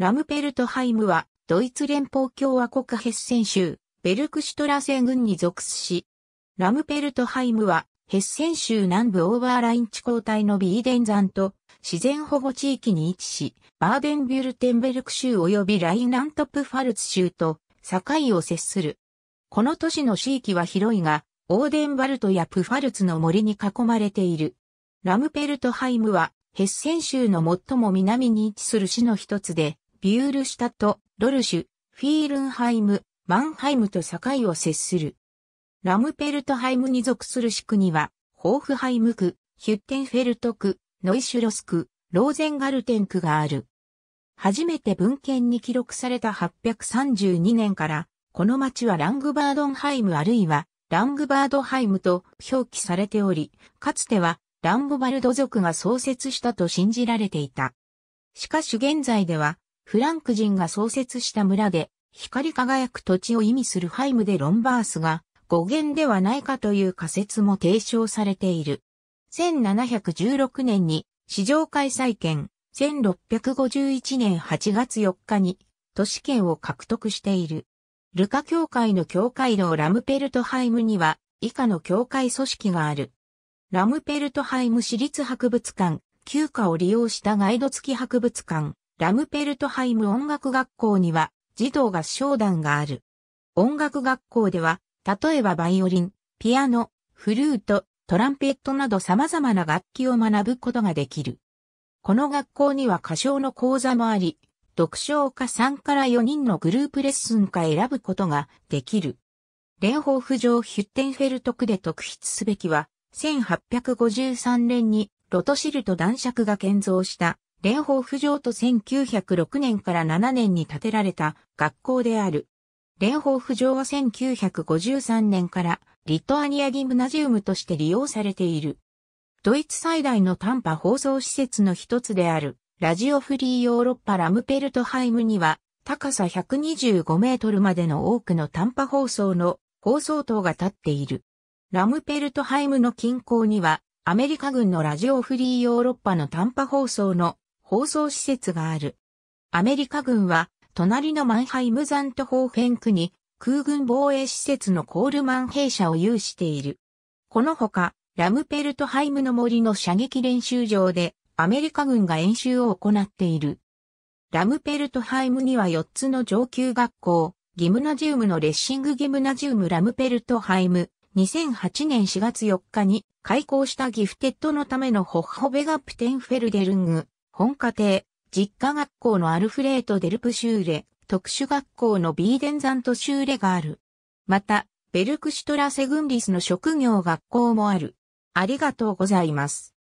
ラムペルトハイムは、ドイツ連邦共和国ヘッセン州、ベルクシュトラセン郡に属し、ラムペルトハイムは、ヘッセン州南部オーバーライン地交帯のビーデン山と自然保護地域に位置し、バーデンビュルテンベルク州及びラインラントプファルツ州と境を接する。この都市の地域は広いが、オーデンバルトやプファルツの森に囲まれている。ラムペルトハイムは、ヘッセン州の最も南に位置する市の一つで、ビュールシュタト、ドルシュ、フィールンハイム、マンハイムと境を接する。ラムペルトハイムに属する市区には、ホーフハイム区、ヒュッテンフェルト区、ノイシュロス区、ローゼンガルテン区がある。初めて文献に記録された832年から、この町はラングバードンハイムあるいは、ラングバードハイムと表記されており、かつては、ランゴバルド族が創設したと信じられていた。しかし現在では、フランク人が創設した村で、光り輝く土地を意味するハイムでロンバースが語源ではないかという仮説も提唱されている。1716年に市場開催権、1651年8月4日に都市権を獲得している。ルカ教会の教会のラムペルトハイムには以下の教会組織がある。ラムペルトハイム市立博物館、休暇を利用したガイド付き博物館、ラムペルトハイム音楽学校には児童合唱団がある。音楽学校では、例えばバイオリン、ピアノ、フルート、トランペットなど様々な楽器を学ぶことができる。この学校には歌唱の講座もあり、読唱家3から4人のグループレッスンか選ぶことができる。ホー府城ヒュッテンフェルト区で特筆すべきは、1853年にロトシルト男爵が建造した蓮舫府城と1906年から7年に建てられた学校である。蓮舫府城は1953年からリトアニアギムナジウムとして利用されている。ドイツ最大の短波放送施設の一つであるラジオフリーヨーロッパラムペルトハイムには高さ125メートルまでの多くの短波放送の放送塔が立っている。ラムペルトハイムの近郊にはアメリカ軍のラジオフリーヨーロッパの短波放送の放送施設がある。アメリカ軍は、隣のマンハイムザント方辺区に空軍防衛施設のコールマン兵舎を有している。このほか、ラムペルトハイムの森の射撃練習場でアメリカ軍が演習を行っている。ラムペルトハイムには4つの上級学校、ギムナジウムのレッシングギムナジウムラムペルトハイム、2008年4月4日に開校したギフテッドのためのホッホベガプテンフェルデルング本家庭、実家学校のアルフレート・デルプシューレ、特殊学校のビーデンザントシューレがある。また、ベルクシュトラセグンリスの職業学校もある。ありがとうございます。